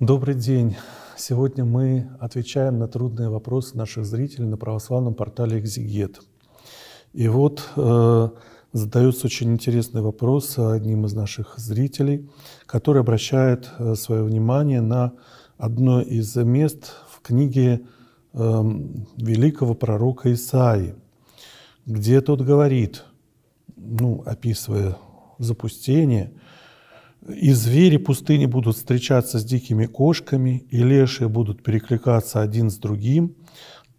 Добрый день. Сегодня мы отвечаем на трудные вопросы наших зрителей на православном портале «Экзигет». И вот э, задается очень интересный вопрос одним из наших зрителей, который обращает э, свое внимание на одно из мест в книге э, великого пророка Исаи, где тот говорит, ну, описывая запустение – и звери пустыни будут встречаться с дикими кошками, и лешие будут перекликаться один с другим.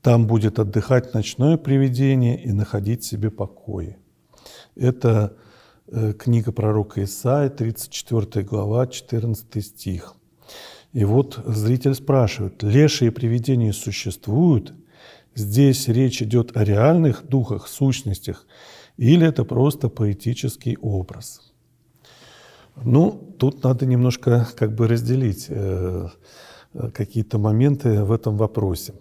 Там будет отдыхать ночное привидение и находить себе покои. Это э, книга пророка Исаи, 34 глава, 14 стих. И вот зритель спрашивает, лешие и привидения существуют? Здесь речь идет о реальных духах, сущностях, или это просто поэтический образ? Ну, тут надо немножко как бы разделить э, э, какие-то моменты в этом вопросе.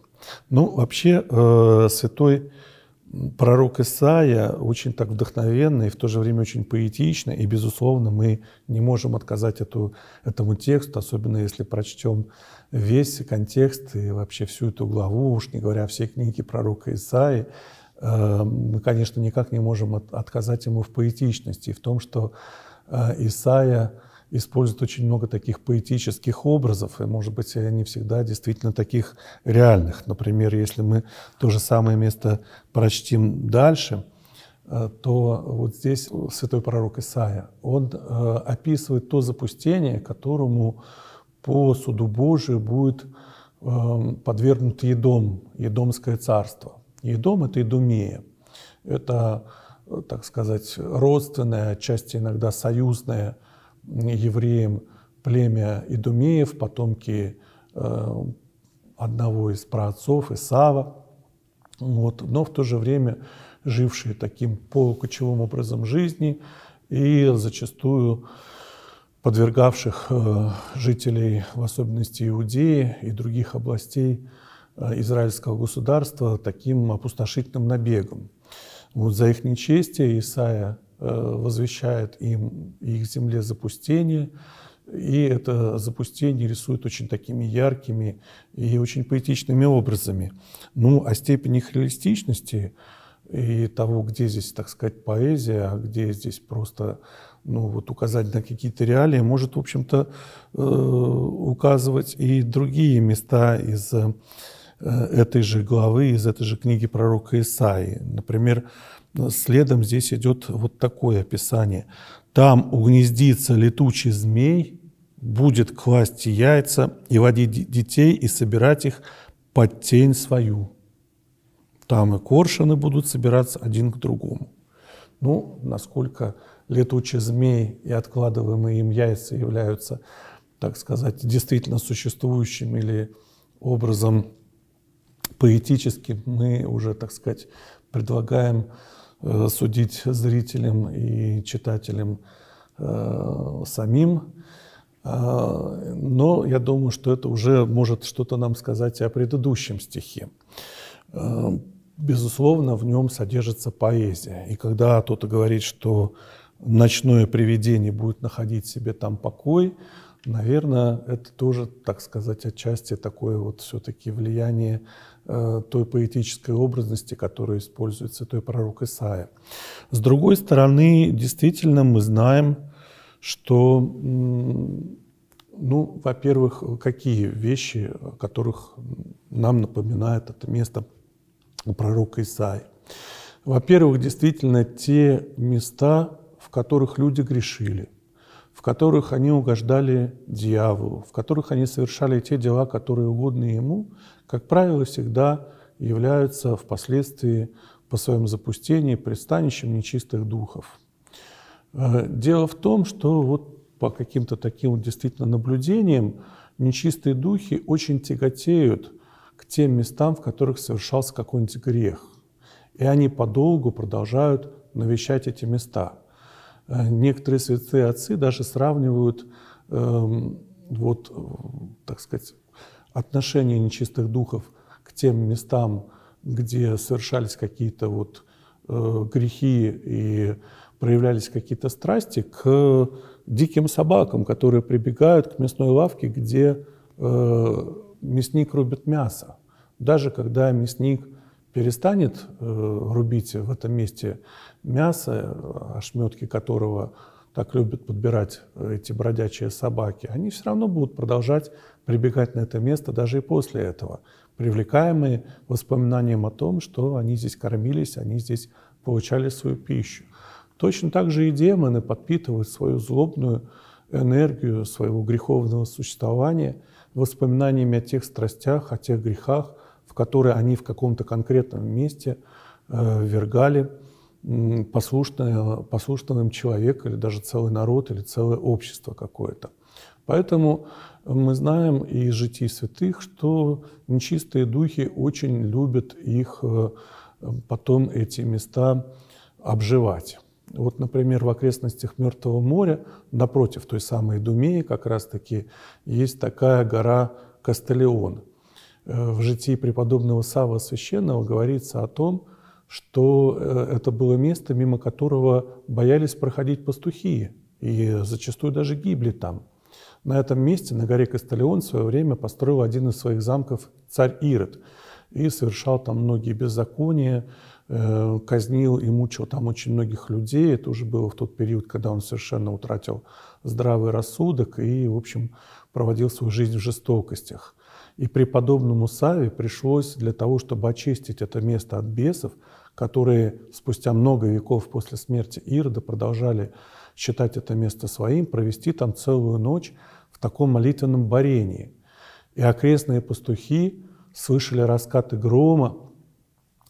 Ну, вообще, э, святой пророк Исаия очень так вдохновенно и в то же время очень поэтично, и, безусловно, мы не можем отказать эту, этому тексту, особенно если прочтем весь контекст и вообще всю эту главу, уж не говоря всей книге пророка Исаии, э, мы, конечно, никак не можем от, отказать ему в поэтичности и в том, что а, Исаия использует очень много таких поэтических образов, и, может быть, они всегда действительно таких реальных. Например, если мы то же самое место прочтим дальше, а, то вот здесь святой пророк Исаия, он а, описывает то запустение, которому по суду Божию будет подвергнут Едом, Едомское царство. Едом – это Едумея. Это так сказать, родственное, отчасти иногда союзное евреям племя Идумеев, потомки э, одного из праотцов, Исава, вот, но в то же время жившие таким полукочевым образом жизни и зачастую подвергавших э, жителей, в особенности Иудеи и других областей э, израильского государства, таким опустошительным набегом. Вот за их нечестие Исаия э, возвещает им их земле запустение, и это запустение рисует очень такими яркими и очень поэтичными образами. Ну, о а степени их реалистичности и того, где здесь, так сказать, поэзия, а где здесь просто ну, вот указать на какие-то реалии, может, в общем-то, э, указывать и другие места из э, Э, этой же главы, из этой же книги пророка Исаии. Например, следом здесь идет вот такое описание. «Там угнездится летучий змей, будет класть яйца и водить детей и собирать их под тень свою. Там и коршины будут собираться один к другому». Ну, насколько летучий змей и откладываемые им яйца являются, так сказать, действительно существующим или образом поэтически мы уже, так сказать, предлагаем э, судить зрителям и читателям э, самим. Э, но я думаю, что это уже может что-то нам сказать о предыдущем стихе. Э, безусловно, в нем содержится поэзия. И когда кто-то говорит, что ночное привидение будет находить себе там покой, Наверное, это тоже, так сказать, отчасти такое вот все-таки влияние э, той поэтической образности, которая используется, той пророк Исаия. С другой стороны, действительно, мы знаем, что, ну, во-первых, какие вещи, которых нам напоминает это место пророка Исаия. Во-первых, действительно, те места, в которых люди грешили – в которых они угождали дьяволу, в которых они совершали те дела, которые угодны ему, как правило, всегда являются впоследствии по своем запустении пристанищем нечистых духов. Э, дело в том, что вот по каким-то таким действительно наблюдениям нечистые духи очень тяготеют к тем местам, в которых совершался какой-нибудь грех. И они подолгу продолжают навещать эти места – Э, некоторые святые отцы даже сравнивают эм, вот, э, так сказать, отношение нечистых духов к тем местам, где совершались какие-то вот э, грехи и проявлялись какие-то страсти, к диким собакам, которые прибегают к мясной лавке, где мясник рубит мясо. Даже когда мясник – перестанет э, рубить в этом месте мясо, ошметки которого так любят подбирать э, эти бродячие собаки, они все равно будут продолжать прибегать на это место даже и после этого, привлекаемые воспоминанием о том, что они здесь кормились, они здесь получали свою пищу. Точно так же и демоны подпитывают свою злобную энергию своего греховного существования воспоминаниями о тех страстях, о тех грехах, в которые они в каком-то конкретном месте э, вергали э, послушным человека или даже целый народ или целое общество какое-то. Поэтому мы знаем из житий святых, что нечистые духи очень любят их э, потом эти места обживать. Вот, например, в окрестностях Мертвого моря, напротив той самой Думеи, как раз-таки есть такая гора Кастелеон – Э, в житии преподобного Сава Священного говорится о том, что э, это было место, мимо которого боялись проходить пастухи, и зачастую даже гибли там. На этом месте, на горе Касталион, в свое время построил один из своих замков царь Ирод и совершал там многие беззакония, э, казнил и мучил там очень многих людей. Это уже было в тот период, когда он совершенно утратил здравый рассудок и, в общем, проводил свою жизнь в жестокостях. И преподобному Саве пришлось для того, чтобы очистить это место от бесов, которые спустя много веков после смерти Ирода продолжали считать это место своим, провести там целую ночь в таком молитвенном борении. И окрестные пастухи слышали раскаты грома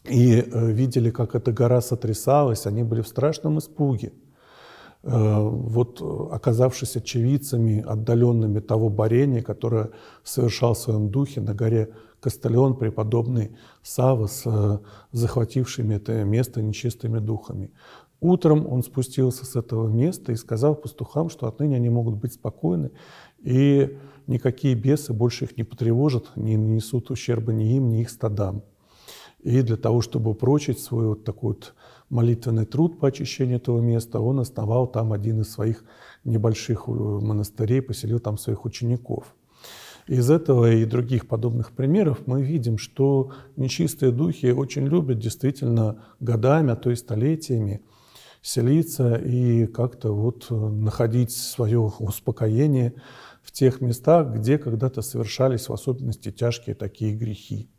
и э, видели, как эта гора сотрясалась, они были в страшном испуге – Э, вот э, оказавшись очевидцами, отдаленными того борения, которое совершал в своем духе на горе Кастальон преподобный Сава с э, захватившими это место нечистыми духами. Утром он спустился с этого места и сказал пастухам, что отныне они могут быть спокойны, и никакие бесы больше их не потревожат, не нанесут ущерба ни им, ни их стадам. И для того, чтобы прочить свой вот такой вот молитвенный труд по очищению этого места, он основал там один из своих небольших э, монастырей, поселил там своих учеников. Из этого и других подобных примеров мы видим, что нечистые духи очень любят действительно годами, а то и столетиями селиться и как-то вот э, находить свое успокоение в тех местах, где когда-то совершались в особенности тяжкие такие грехи.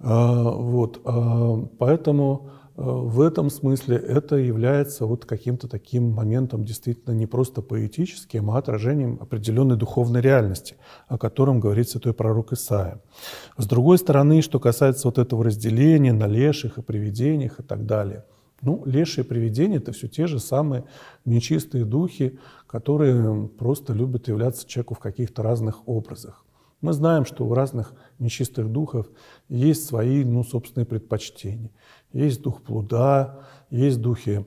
А, вот, а, поэтому Э, в этом смысле это является вот каким-то таким моментом действительно не просто поэтическим, а отражением определенной духовной реальности, о котором говорит святой пророк Исаия. С другой стороны, что касается вот этого разделения на леших и привидениях и так далее, ну, лешие и привидения – это все те же самые нечистые духи, которые просто любят являться человеку в каких-то разных образах. Мы знаем, что у разных нечистых духов есть свои, ну, собственные предпочтения. Есть дух плуда, есть духи,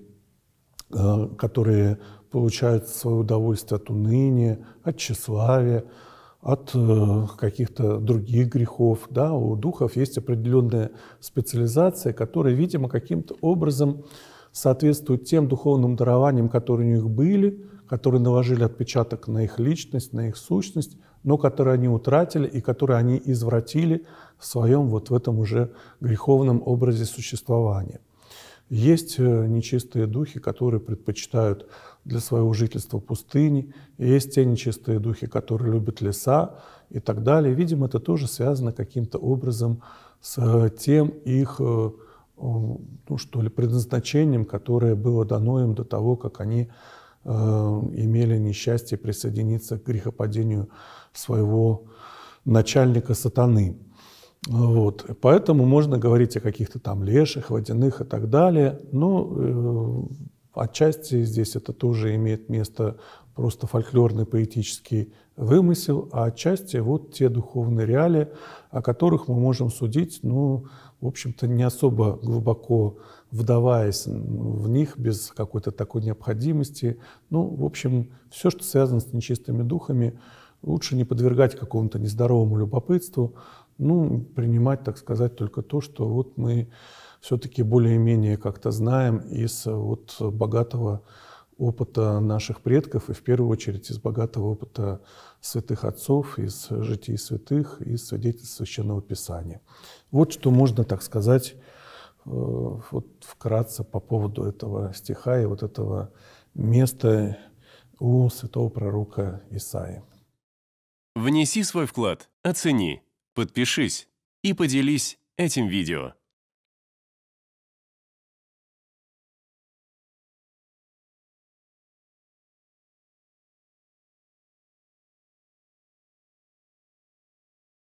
э, которые получают свое удовольствие от уныния, от тщеславия, от э, каких-то других грехов. Да? У духов есть определенная специализация, которая, видимо, каким-то образом соответствует тем духовным дарованиям, которые у них были, которые наложили отпечаток на их личность, на их сущность, но которые они утратили и которые они извратили в своем вот в этом уже греховном образе существования. Есть э, нечистые духи, которые предпочитают для своего жительства пустыни, есть те нечистые духи, которые любят леса и так далее. Видимо, это тоже связано каким-то образом с э, тем их э, ну, что ли, предназначением, которое было дано им до того, как они Э, имели несчастье присоединиться к грехопадению своего начальника сатаны. Вот. Поэтому можно говорить о каких-то там леших, водяных и так далее, но э, отчасти здесь это тоже имеет место просто фольклорный поэтический вымысел, а отчасти вот те духовные реалии, о которых мы можем судить, ну, в общем-то, не особо глубоко вдаваясь в них без какой-то такой необходимости. Ну, в общем, все, что связано с нечистыми духами, лучше не подвергать какому-то нездоровому любопытству, ну, принимать, так сказать, только то, что вот мы все-таки более-менее как-то знаем из э, вот богатого опыта наших предков и в первую очередь из богатого опыта святых отцов, из житий святых, из свидетельств Священного Писания. Вот что можно, так сказать, э, вот вкратце по поводу этого стиха и вот этого места у святого пророка Исаи. Внеси свой вклад, оцени, подпишись и поделись этим видео.